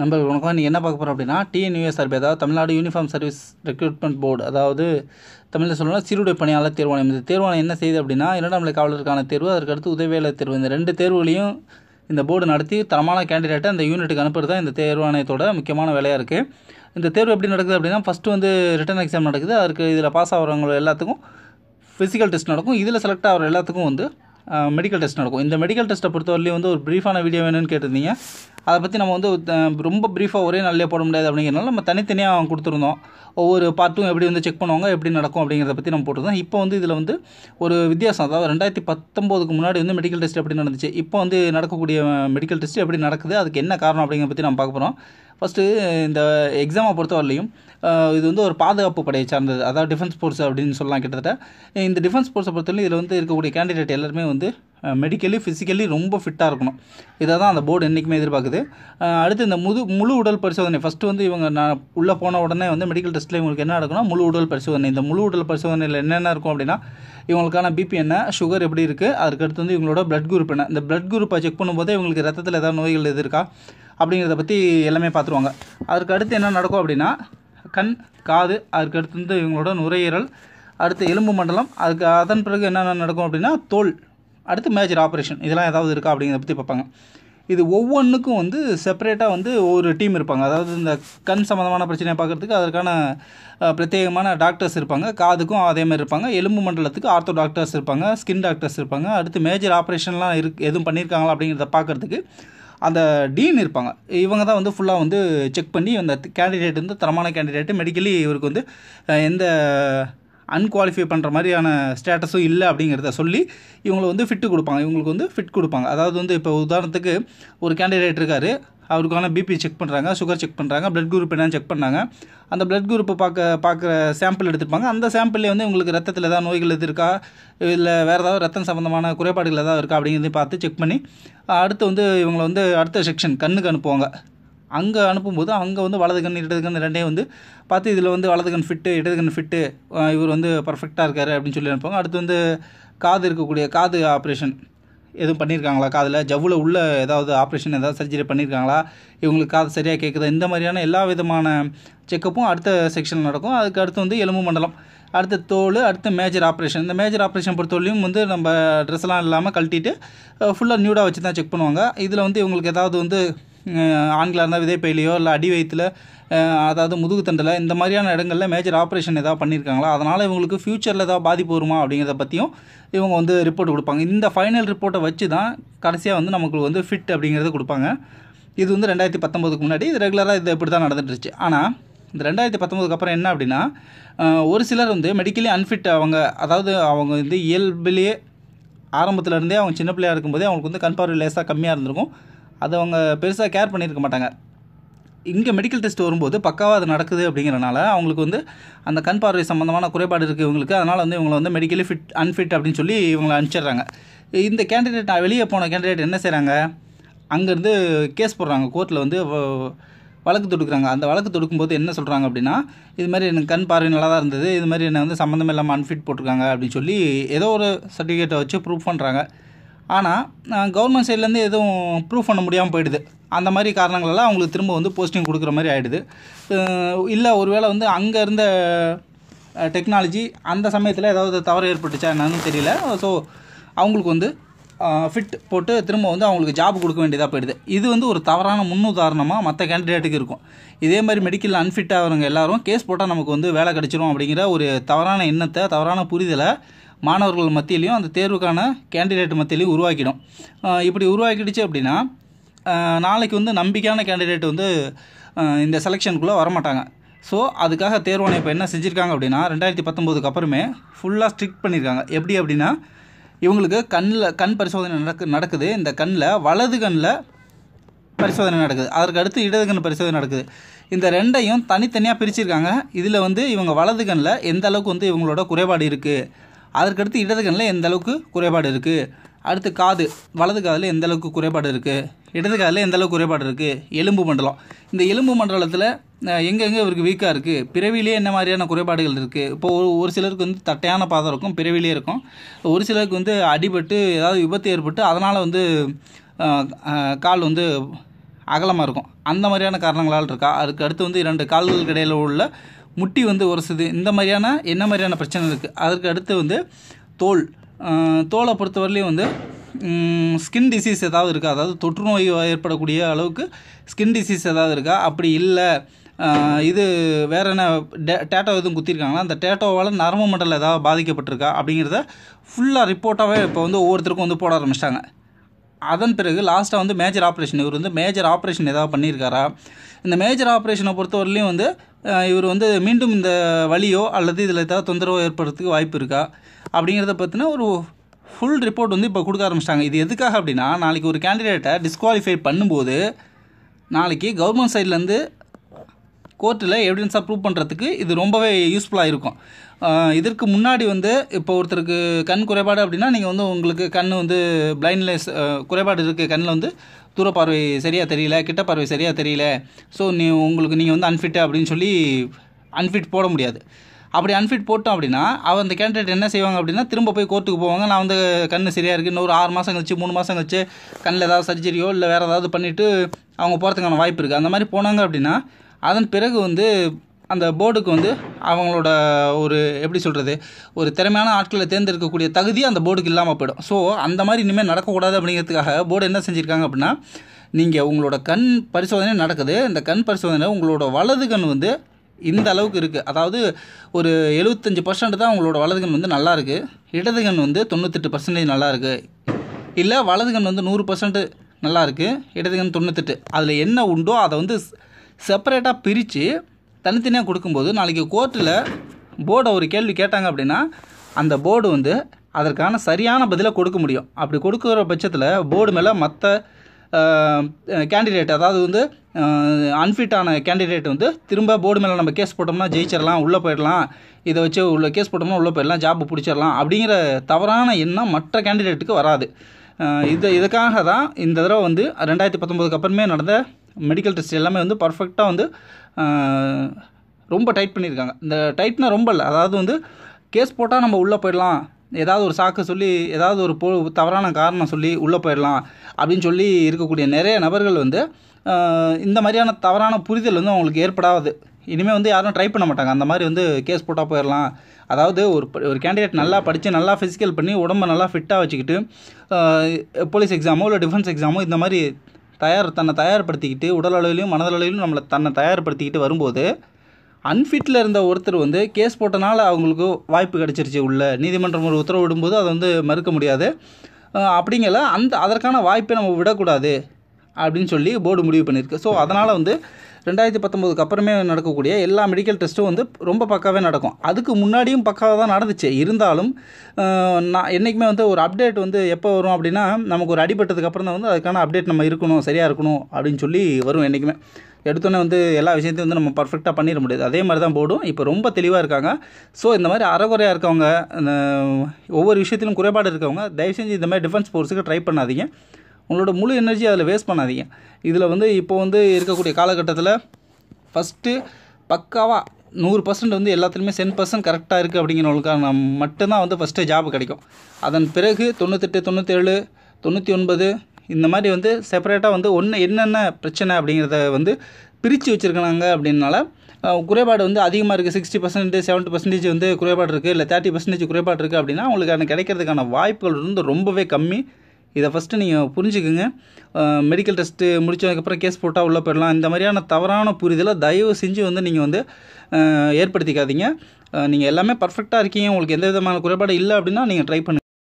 number உனக்கு நீங்கள் என்ன பார்க்க போகிறோம் அப்படின்னா டிஎன்யூஎஸ்ஆர்பி அதாவது Tamil Nadu uniform service recruitment board அதாவது தமிழில் சொல்லணும்னா சீருடை பணியாளர் தேர்வாணையம் இந்த தேர்வாணையம் என்ன செய்யுது அப்படின்னா இரண்டாம் நிலை காவலருக்கான தேர்வு அதற்கடுத்து உதவியாளர் தேர்வு இந்த ரெண்டு தேர்வுகளையும் இந்த போர்டு நடத்தி தரமான கேண்டிடேட்டை அந்த யூனிட்டுக்கு அனுப்புறது தான் இந்த தேர்வாணையத்தோட முக்கியமான வேலையாக இருக்குது இந்த தேர்வு எப்படி நடக்குது அப்படின்னா ஃபஸ்ட்டு வந்து ரிட்டன் எக்ஸாம் நடக்குது அதற்கு இதில் பாஸ் ஆகிறவங்க எல்லாத்துக்கும் ஃபிசிக்கல் டெஸ்ட் நடக்கும் இதில் செலக்ட் ஆகிற எல்லாத்துக்கும் வந்து மெடிக்கல் டெஸ்ட் நடக்கும் இந்த மெடிக்கல் டெஸ்ட்டை பொறுத்தவரையிலையும் வந்து ஒரு ப்ரீஃபான வீடியோ வேணும்னு கேட்டிருந்தீங்க அதை பற்றி நம்ம வந்து ரொம்ப ப்ரீஃபாக ஒரே நாளிலே போட முடியாது அப்படிங்கிறனால நம்ம தனித்தனியாக கொடுத்துருந்தோம் ஒவ்வொரு பார்ட்டும் எப்படி வந்து செக் பண்ணுவாங்க எப்படி நடக்கும் அப்படிங்கிறத பற்றி நம்ம போட்டிருந்தோம் இப்போ வந்து இதில் வந்து ஒரு வித்தியாசம் அதாவது ரெண்டாயிரத்தி பத்தொம்போதுக்கு முன்னாடி வந்து மெடிக்கல் டெஸ்ட் எப்படி நடந்துச்சு இப்போ வந்து நடக்கக்கூடிய மெடிக்கல் டெஸ்ட் எப்படி நடக்குது அதுக்கு என்ன காரணம் அப்படிங்கிற பற்றி நம்ம பார்க்க போகிறோம் ஃபஸ்ட்டு இந்த எக்ஸாமை பொறுத்தவரையிலையும் இது வந்து ஒரு பாதுகாப்பு படையை சார்ந்தது அதாவது டிஃபென்ஸ் ஃபோர்ஸ் அப்படின்னு சொல்லலாம் கிட்டத்தட்ட இந்த டிஃபென்ஸ் ஃபோர்ஸை பொறுத்தவரையும் இதில் வந்து இருக்கக்கூடிய கேண்டிடேட் எல்லாருமே வந்து மெடிக்கலி ஃபிசிக்கலி ரொம்ப ஃபிட்டாக இருக்கணும் இதை தான் அந்த போர்டு என்றைக்குமே எதிர்பார்க்குது அடுத்து இந்த முது முழு உடல் பரிசோதனை ஃபஸ்ட்டு வந்து இவங்க நான் உள்ளே போன உடனே வந்து மெடிக்கல் டெஸ்ட்டில் இவங்களுக்கு என்ன நடக்கணும் முழு உடல் பரிசோதனை இந்த முழு உடல் பரிசோதனையில் என்னென்ன இருக்கும் அப்படின்னா இவங்களுக்கான பிபி என்ன சுகர் எப்படி இருக்குது அதுக்கடுத்து வந்து இவங்களோட பிளட் குரூப் என்ன இந்த பிளட் குரூப்பை செக் பண்ணும்போது இவங்களுக்கு ரத்தத்தில் ஏதாவது நோய்கள் எது இருக்கா அப்படிங்கிறத பற்றி எல்லாமே பார்த்துருவாங்க அதற்கு அடுத்து என்ன நடக்கும் அப்படின்னா கண் காது அதுக்கு அடுத்து வந்து இவங்களோட நுரையீரல் அடுத்து எலும்பு மண்டலம் அதுக்கு அதன் பிறகு என்னென்ன நடக்கும் அப்படின்னா தோல் அடுத்து மேஜர் ஆப்ரேஷன் இதெல்லாம் ஏதாவது இருக்கா அப்படிங்கிறத பற்றி பார்ப்பாங்க இது ஒவ்வொன்றுக்கும் வந்து செப்பரேட்டாக வந்து ஒரு டீம் இருப்பாங்க அதாவது இந்த கண் சம்மந்தமான பிரச்சனையை பார்க்குறதுக்கு அதற்கான பிரத்யேகமான டாக்டர்ஸ் இருப்பாங்க காதுக்கும் அதேமாதிரி இருப்பாங்க எலும்பு மண்டலத்துக்கு ஆர்த்தோ டாக்டர்ஸ் இருப்பாங்க ஸ்கின் டாக்டர்ஸ் இருப்பாங்க அடுத்து மேஜர் ஆப்ரேஷன்லாம் இருக்கு எதுவும் பண்ணியிருக்காங்களா அப்படிங்கிறத பார்க்குறதுக்கு அந்த டீன் இருப்பாங்க இவங்க தான் வந்து ஃபுல்லாக வந்து செக் பண்ணி அந்த கேண்டிடேட் வந்து தரமான கேண்டிடேட்டு மெடிக்கலி இவருக்கு வந்து எந்த அன்குவாலிஃபை பண்ணுற மாதிரியான ஸ்டேட்டஸும் இல்லை அப்படிங்கிறத சொல்லி இவங்களை வந்து ஃபிட்டு கொடுப்பாங்க இவங்களுக்கு வந்து ஃபிட் கொடுப்பாங்க அதாவது வந்து இப்போ உதாரணத்துக்கு ஒரு கேண்டிடேட் இருக்கார் அவருக்கான பிபி செக் பண்ணுறாங்க சுகர் செக் பண்ணுறாங்க ப்ளட் குரூப் என்னென்னு செக் பண்ணாங்க அந்த ப்ளட் குரூப்பை பார்க்க பார்க்குற சாம்பிள் எடுத்துப்பாங்க அந்த சாம்பிளே வந்து உங்களுக்கு ரத்தத்தில் ஏதாவது நோய்கள் எது இருக்கா இல்லை வேறு ஏதாவது ரத்தம் சம்மந்தமான குறைபாடுகள் ஏதாவது இருக்கா அப்படிங்கிறதையும் பார்த்து செக் பண்ணி அடுத்து வந்து இவங்களை வந்து அடுத்த செக்ஷன் கண்ணுக்கு அனுப்புவாங்க அங்கே அனுப்பும்போது அங்கே வந்து வலது கண் இடது கண் ரெண்டையும் வந்து பார்த்து இதில் வந்து வலது கண் ஃபிட்டு இடது கண் ஃபிட்டு இவர் வந்து பர்ஃபெக்டாக இருக்கார் அப்படின்னு சொல்லி அனுப்புவாங்க அடுத்து வந்து காது இருக்கக்கூடிய காது ஆப்ரேஷன் எதுவும் பண்ணியிருக்காங்களா காதில் ஜவ்வில் உள்ள ஏதாவது ஆப்ரேஷன் ஏதாவது சர்ஜரி பண்ணியிருக்காங்களா இவங்களுக்கு காது சரியாக கேட்குதா இந்த மாதிரியான எல்லா விதமான செக்கப்பும் அடுத்த செக்ஷனில் நடக்கும் அதுக்கு அடுத்து வந்து எலும்பு மண்டலம் அடுத்த தோல் அடுத்த மேஜர் ஆப்ரேஷன் இந்த மேஜர் ஆப்ரேஷன் பொறுத்தவரையும் வந்து நம்ம ட்ரெஸ்லாம் இல்லாமல் கழட்டிட்டு ஃபுல்லாக நியூடாக வச்சு தான் செக் பண்ணுவாங்க இதில் வந்து இவங்களுக்கு ஏதாவது வந்து ஆண்களாக இருந்தால் விதைப்பையிலையோ இல்லை அடி வயிற்றில் அதாவது முதுகுத்தண்டில் இந்த மாதிரியான இடங்களில் மேஜர் ஆப்ரேஷன் எதாவது பண்ணியிருக்காங்களா அதனால் இவங்களுக்கு ஃப்யூச்சரில் ஏதாவது பாதிப்பு வருமா அப்படிங்கிறத பற்றியும் இவங்க வந்து ரிப்போர்ட் கொடுப்பாங்க இந்த ஃபைனல் ரிப்போர்ட்டை வச்சு தான் கடைசியாக வந்து நமக்கு வந்து ஃபிட் அப்படிங்கிறத கொடுப்பாங்க இது வந்து ரெண்டாயிரத்தி பத்தொம்போதுக்கு முன்னாடி இது ரெகுலராக இது இப்படி தான் நடந்துட்டுருச்சு ஆனால் இந்த ரெண்டாயிரத்தி பத்தொம்போதுக்கு அப்புறம் என்ன அப்படின்னா ஒரு சிலர் வந்து மெடிக்கலி அன்ஃபிட் அவங்க அதாவது அவங்க வந்து இயல்பிலேயே ஆரம்பத்துலேருந்தே அவங்க சின்ன பிள்ளையாக இருக்கும்போதே அவங்களுக்கு வந்து கன்ஃபார்ம் லேசாக கம்மியாக இருந்திருக்கும் அதை அவங்க பெருசாக கேர் பண்ணியிருக்க மாட்டாங்க இங்கே மெடிக்கல் டெஸ்ட் வரும்போது பக்காவாக அது நடக்குது அப்படிங்கிறனால அவங்களுக்கு வந்து அந்த கண் பார்வை சம்மந்தமான குறைபாடு இருக்குது இவங்களுக்கு அதனால் வந்து இவங்களை வந்து மெடிக்கலி ஃபிட் அன்ஃபிட் அப்படின்னு சொல்லி இவங்களை அனுப்பிச்சிடுறாங்க இந்த கேண்டிடேட் நான் வெளியே போன கேண்டிடேட் என்ன செய்கிறாங்க அங்கேருந்து கேஸ் போடுறாங்க கோர்ட்டில் வந்து வழக்கு தொடுக்குறாங்க அந்த வழக்கு தொடுக்கும்போது என்ன சொல்கிறாங்க அப்படின்னா இது மாதிரி எனக்கு கண் பார்வை நல்லா தான் இருந்தது இது மாதிரி என்னை வந்து சம்மந்தம் இல்லாமல் அன்ஃபிட் போட்டிருக்காங்க அப்படின்னு சொல்லி ஏதோ ஒரு சர்டிஃபிகேட்டை வச்சு ப்ரூவ் பண்ணுறாங்க ஆனால் கவர்மெண்ட் சைட்லேருந்து எதுவும் ப்ரூவ் பண்ண முடியாமல் போயிடுது அந்த மாதிரி காரணங்களெல்லாம் அவங்களுக்கு திரும்ப வந்து போஸ்டிங் கொடுக்குற மாதிரி ஆகிடுது இல்லை ஒருவேளை வந்து அங்கே இருந்த டெக்னாலஜி அந்த சமயத்தில் ஏதாவது தவறு ஏற்பட்டுச்சா என்னன்னு தெரியல ஸோ அவங்களுக்கு வந்து ஃபிட் போட்டு திரும்ப வந்து அவங்களுக்கு ஜாப் கொடுக்க வேண்டியதாக போயிடுது இது வந்து ஒரு தவறான முன்னுதாரணமாக மற்ற கேண்டிடேட்டுக்கு இருக்கும் இதே மாதிரி மெடிக்கலில் அன்ஃபிட்டாகிறவங்க ஆகிறவங்க கேஸ் போட்டால் நமக்கு வந்து வேலை கிடச்சிரும் அப்படிங்கிற ஒரு தவறான எண்ணத்தை தவறான புரிதலை மாணவர்கள் மத்தியிலையும் அந்த தேர்வுக்கான கேண்டிடேட் மத்தியிலையும் உருவாக்கிடும் இப்படி உருவாக்கிடுச்சு அப்படின்னா நாளைக்கு வந்து நம்பிக்கையான கேண்டிடேட் வந்து இந்த செலெக்ஷனுக்குள்ளே வரமாட்டாங்க ஸோ அதுக்காக தேர்வாணையம் இப்போ என்ன செஞ்சுருக்காங்க அப்படின்னா ரெண்டாயிரத்தி பத்தொம்போதுக்கு அப்புறமே ஃபுல்லாக ஸ்ட்ரிக்ட் பண்ணியிருக்காங்க எப்படி அப்படின்னா இவங்களுக்கு கண்ணில் கண் பரிசோதனை நடக்கு நடக்குது இந்த கண்ணில் வலது கண்ணில் பரிசோதனை நடக்குது அதற்கு அடுத்து இடது கண் பரிசோதனை நடக்குது இந்த ரெண்டையும் தனித்தனியாக பிரிச்சிருக்காங்க இதில் வந்து இவங்க வலது கண்ணில் எந்த அளவுக்கு வந்து இவங்களோட குறைபாடு இருக்குது அதற்கடுத்து இடது கண்ணில் எந்த அளவுக்கு குறைபாடு இருக்குது அடுத்து காது வலது காதில் எந்த அளவுக்கு குறைபாடு இருக்குது இடது காதில் எந்த அளவுக்கு குறைபாடு இருக்குது எலும்பு மண்டலம் இந்த எலும்பு மண்டலத்தில் எங்கெங்கே இவருக்கு வீக்காக இருக்குது பிறவிலேயே என்ன மாதிரியான குறைபாடுகள் இருக்குது இப்போ ஒரு ஒரு சிலருக்கு வந்து தட்டையான பாதம் இருக்கும் பிறவிலே இருக்கும் ஒரு சிலருக்கு வந்து அடிபட்டு ஏதாவது விபத்து ஏற்பட்டு அதனால் வந்து கால் வந்து அகலமாக இருக்கும் அந்த மாதிரியான காரணங்களால் இருக்கா அதுக்கு அடுத்து வந்து இரண்டு கால்களுக்கு இடையில் உள்ள முட்டி வந்து உரசுது இந்த மாதிரியான என்ன மாதிரியான பிரச்சனை இருக்குது அதற்கு அடுத்து வந்து தோல் தோலை பொறுத்தவரையிலையும் வந்து ஸ்கின் டிசீஸ் ஏதாவது இருக்கா அதாவது தொற்றுநோய் ஏற்படக்கூடிய அளவுக்கு ஸ்கின் டிசீஸ் ஏதாவது இருக்கா அப்படி இல்லை இது வேற என்ன டே டேட்டோ எதுவும் குத்திருக்காங்களா அந்த டேட்டோவால் நரம்பு மண்டலம் ஏதாவது பாதிக்கப்பட்டிருக்கா அப்படிங்கிறத ஃபுல்லாக ரிப்போர்ட்டாகவே இப்போ வந்து ஒவ்வொருத்தருக்கும் வந்து போட ஆரம்பிச்சிட்டாங்க அதன் பிறகு லாஸ்ட்டாக வந்து மேஜர் ஆப்ரேஷன் இவர் வந்து மேஜர் ஆப்ரேஷன் ஏதாவது பண்ணியிருக்காரா இந்த மேஜர் ஆப்ரேஷனை பொறுத்தவரையிலையும் வந்து இவர் வந்து மீண்டும் இந்த வழியோ அல்லது இதில் ஏதாவது தொந்தரவோ ஏற்படுறதுக்கு வாய்ப்பு இருக்கா அப்படிங்கிறத பற்றின ஒரு ஃபுல் ரிப்போர்ட் வந்து இப்போ கொடுக்க ஆரம்பிச்சிட்டாங்க இது எதுக்காக அப்படின்னா நாளைக்கு ஒரு கேண்டிடேட்டை டிஸ்குவாலிஃபை பண்ணும்போது நாளைக்கு கவர்மெண்ட் சைட்லேருந்து கோர்ட்டில் எவிடன்ஸாக ப்ரூவ் பண்ணுறதுக்கு இது ரொம்பவே யூஸ்ஃபுல்லாக இருக்கும் இதற்கு முன்னாடி வந்து இப்போ ஒருத்தருக்கு கண் குறைபாடு அப்படின்னா நீங்கள் வந்து உங்களுக்கு கண் வந்து பிளைண்ட்லெஸ் குறைபாடு இருக்குது கண்ணில் வந்து தூர பார்வை சரியாக தெரியல கிட்ட பார்வை சரியாக தெரியல ஸோ நீ உங்களுக்கு நீங்கள் வந்து அன்ஃபிட்டு அப்படின்னு சொல்லி அன்ஃபிட் போட முடியாது அப்படி அன்ஃபிட் போட்டோம் அப்படின்னா அவர் அந்த கேண்டிடேட் என்ன செய்வாங்க அப்படின்னா திரும்ப போய் கோர்ட்டுக்கு போவாங்க நான் வந்து கண் சரியாக இருக்குது இன்னொரு ஆறு மாதம் கழிச்சு மூணு மாதம் கழிச்சு கண்ணில் ஏதாவது சர்ஜரியோ இல்லை வேறு ஏதாவது பண்ணிவிட்டு அவங்க போகிறதுக்கான வாய்ப்பு இருக்குது அந்த மாதிரி போனாங்க அப்படின்னா அதன் பிறகு வந்து அந்த போர்டுக்கு வந்து அவங்களோட ஒரு எப்படி சொல்கிறது ஒரு திறமையான ஆட்களை தேர்ந்தெடுக்கக்கூடிய தகுதி அந்த போர்டுக்கு இல்லாமல் போயிடும் ஸோ அந்த மாதிரி இனிமேல் நடக்கக்கூடாது அப்படிங்கிறதுக்காக போர்டு என்ன செஞ்சுருக்காங்க அப்படின்னா நீங்கள் உங்களோட கண் பரிசோதனை நடக்குது இந்த கண் பரிசோதனை உங்களோட வலது கண் வந்து இந்த அளவுக்கு இருக்குது அதாவது ஒரு எழுபத்தஞ்சி பர்சன்ட் தான் உங்களோட வலது கண் வந்து நல்லா இருக்குது இடது கண் வந்து தொண்ணூத்தெட்டு பர்சன்டேஜ் நல்லா இருக்குது இல்லை வலது கண் வந்து நூறு பர்சன்ட்டு நல்லாயிருக்கு இடது கண் தொண்ணூத்தெட்டு அதில் என்ன உண்டோ அதை வந்து செப்பரேட்டாக பிரித்து தனித்தனியாக கொடுக்கும்போது நாளைக்கு கோர்ட்டில் போர்டை ஒரு கேள்வி கேட்டாங்க அப்படின்னா அந்த போர்டு வந்து அதற்கான சரியான பதிலை கொடுக்க முடியும் அப்படி கொடுக்குற பட்சத்தில் போர்டு மேலே மற்ற கேண்டிடேட் அதாவது வந்து அன்ஃபிட்டான கேண்டிடேட் வந்து திரும்ப போர்டு மேலே நம்ம கேஸ் போட்டோம்னா ஜெயிச்சிடலாம் உள்ளே போயிடலாம் இதை வச்சு உள்ள கேஸ் போட்டோம்னா உள்ளே போயிடலாம் ஜாப்பு பிடிச்சிடலாம் அப்படிங்கிற தவறான எண்ணம் மற்ற கேண்டிடேட்டுக்கு வராது இது இதுக்காக தான் இந்த தடவை வந்து ரெண்டாயிரத்தி பத்தொம்போதுக்கு அப்புறமே நடந்த மெடிக்கல் டெஸ்ட் எல்லாமே வந்து பர்ஃபெக்டாக வந்து ரொம்ப டைட் பண்ணியிருக்காங்க இந்த டைட்னா ரொம்ப இல்லை அதாவது வந்து கேஸ் போட்டால் நம்ம உள்ளே போயிடலாம் ஏதாவது ஒரு சாக்கு சொல்லி ஏதாவது ஒரு போ தவறான காரணம் சொல்லி உள்ளே போயிடலாம் அப்படின்னு சொல்லி இருக்கக்கூடிய நிறைய நபர்கள் வந்து இந்த மாதிரியான தவறான புரிதல் வந்து அவங்களுக்கு ஏற்படாது இனிமேல் வந்து யாரும் ட்ரை பண்ண மாட்டாங்க அந்த மாதிரி வந்து கேஸ் போட்டால் போயிடலாம் அதாவது ஒரு ஒரு கேண்டிடேட் நல்லா படித்து நல்லா ஃபிசிக்கல் பண்ணி உடம்பை நல்லா ஃபிட்டாக வச்சுக்கிட்டு போலீஸ் எக்ஸாமோ இல்லை டிஃபென்ஸ் எக்ஸாமோ இந்த மாதிரி தயார் தன்னை தயார்படுத்திக்கிட்டு உடல் அளவிலையும் மனதளவிலையும் நம்மளை தன்னை தயார்படுத்திக்கிட்டு வரும்போது அன்ஃபிட்டில் இருந்த ஒருத்தர் வந்து கேஸ் போட்டனால அவங்களுக்கு வாய்ப்பு கிடச்சிருச்சு உள்ள நீதிமன்றம் ஒரு உத்தரவு விடும்போது அதை வந்து மறுக்க முடியாது அப்படிங்கல அந்த அதற்கான வாய்ப்பை நம்ம விடக்கூடாது அப்படின்னு சொல்லி போர்டு முடிவு பண்ணியிருக்கு ஸோ அதனால் வந்து ரெண்டாயிரத்தி பத்தொம்போதுக்கு அப்புறமே நடக்கக்கூடிய எல்லா மெடிக்கல் டெஸ்ட்டும் வந்து ரொம்ப பக்காவே நடக்கும் அதுக்கு முன்னாடியும் பக்காவாக தான் நடந்துச்சு இருந்தாலும் நான் என்றைக்குமே வந்து ஒரு அப்டேட் வந்து எப்போ வரும் அப்படின்னா நமக்கு ஒரு அடிபட்டதுக்கு அப்புறம் தான் வந்து அதுக்கான அப்டேட் நம்ம இருக்கணும் சரியாக இருக்கணும் அப்படின்னு சொல்லி வரும் என்றைக்குமே எடுத்தோன்னே வந்து எல்லா விஷயத்தையும் வந்து நம்ம பர்ஃபெக்டாக பண்ணிட முடியாது அதே மாதிரி தான் போடும் இப்போ ரொம்ப தெளிவாக இருக்காங்க ஸோ இந்த மாதிரி அறகுறையாக இருக்கவங்க ஒவ்வொரு விஷயத்திலும் குறைபாடு இருக்கவங்க தயவு செஞ்சு இந்த மாதிரி டிஃபென்ஸ் ஃபோர்ஸுக்கு ட்ரை பண்ணாதீங்க உங்களோட முழு எனர்ஜி அதில் வேஸ்ட் பண்ணாதீங்க இதில் வந்து இப்போ வந்து இருக்கக்கூடிய காலகட்டத்தில் ஃபஸ்ட்டு பக்காவாக நூறு பர்சன்ட் வந்து எல்லாத்துலேயுமே சென் பர்சன்ட் கரெக்டாக இருக்குது அப்படிங்கிறவங்களுக்காக நம்ம மட்டும்தான் வந்து ஃபஸ்ட்டு ஜாப் கிடைக்கும் அதன் பிறகு தொண்ணூத்தெட்டு தொண்ணூற்றேழு தொண்ணூற்றி ஒன்பது இந்த மாதிரி வந்து செப்பரேட்டாக வந்து ஒன்று என்னென்ன பிரச்சனை அப்படிங்கிறத வந்து பிரித்து வச்சுருக்காங்க அப்படின்னால குறைபாடு வந்து அதிகமாக இருக்குது சிக்ஸ்டி பர்சன்டேஜ் செவன்ட்டி பர்சன்டேஜ் வந்து குறைபாடு இருக்குது இல்லை தேர்ட்டி பர்சன்டேஜ் குறைபாடு இருக்குது அப்படின்னா அவங்களுக்கு கிடைக்கிறதுக்கான வாய்ப்புகள் வந்து ரொம்பவே கம்மி இதை ஃபஸ்ட்டு நீங்கள் புரிஞ்சுக்குங்க மெடிக்கல் டெஸ்ட்டு முடிச்சதுக்கப்புறம் கேஸ் போட்டால் உள்ளே போயிடலாம் இந்த மாதிரியான தவறான புரிதலை தயவு செஞ்சு வந்து நீங்கள் வந்து ஏற்படுத்திக்காதீங்க நீங்கள் எல்லாமே பர்ஃபெக்டாக இருக்கீங்க உங்களுக்கு எந்த விதமான குறைபாடு இல்லை அப்படின்னா நீங்கள் ட்ரை பண்ணுங்கள்